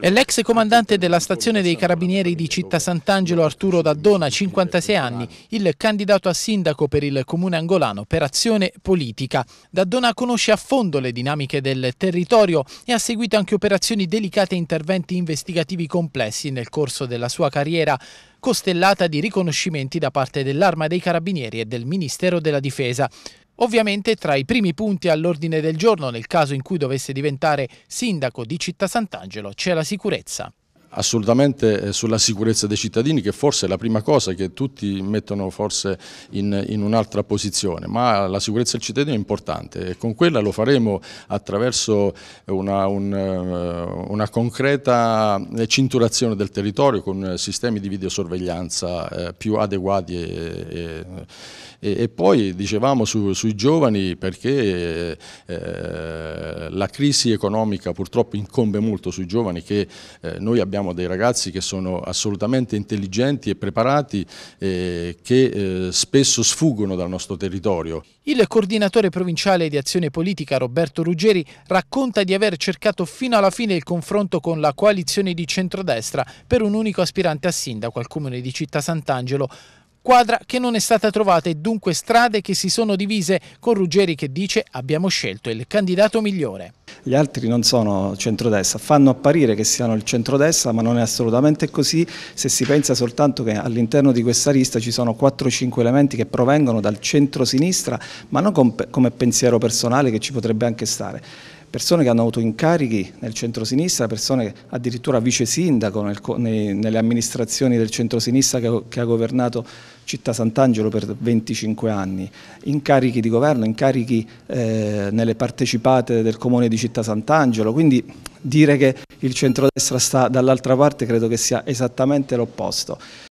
L'ex comandante della stazione dei carabinieri di Città Sant'Angelo Arturo Daddona, 56 anni, il candidato a sindaco per il comune angolano per azione politica. Daddona conosce a fondo le dinamiche del territorio e ha seguito anche operazioni delicate e interventi investigativi complessi nel corso della sua carriera, costellata di riconoscimenti da parte dell'Arma dei Carabinieri e del Ministero della Difesa. Ovviamente tra i primi punti all'ordine del giorno nel caso in cui dovesse diventare sindaco di Città Sant'Angelo c'è la sicurezza assolutamente eh, sulla sicurezza dei cittadini che forse è la prima cosa che tutti mettono forse in, in un'altra posizione, ma la sicurezza del cittadino è importante e con quella lo faremo attraverso una, un, eh, una concreta cinturazione del territorio con sistemi di videosorveglianza eh, più adeguati e, e, e poi dicevamo su, sui giovani perché eh, la crisi economica purtroppo incombe molto sui giovani che eh, noi abbiamo abbiamo dei ragazzi che sono assolutamente intelligenti e preparati eh, che eh, spesso sfuggono dal nostro territorio. Il coordinatore provinciale di azione politica Roberto Ruggeri racconta di aver cercato fino alla fine il confronto con la coalizione di centrodestra per un unico aspirante a sindaco al comune di Città Sant'Angelo squadra che non è stata trovata e dunque strade che si sono divise con Ruggeri che dice abbiamo scelto il candidato migliore. Gli altri non sono centrodestra, fanno apparire che siano il centrodestra ma non è assolutamente così se si pensa soltanto che all'interno di questa lista ci sono 4-5 elementi che provengono dal centro-sinistra ma non come pensiero personale che ci potrebbe anche stare persone che hanno avuto incarichi nel centro-sinistra, persone addirittura vice sindaco nel, nei, nelle amministrazioni del centrosinistra che, che ha governato Città Sant'Angelo per 25 anni, incarichi di governo, incarichi eh, nelle partecipate del comune di Città Sant'Angelo, quindi dire che il centrodestra sta dall'altra parte credo che sia esattamente l'opposto.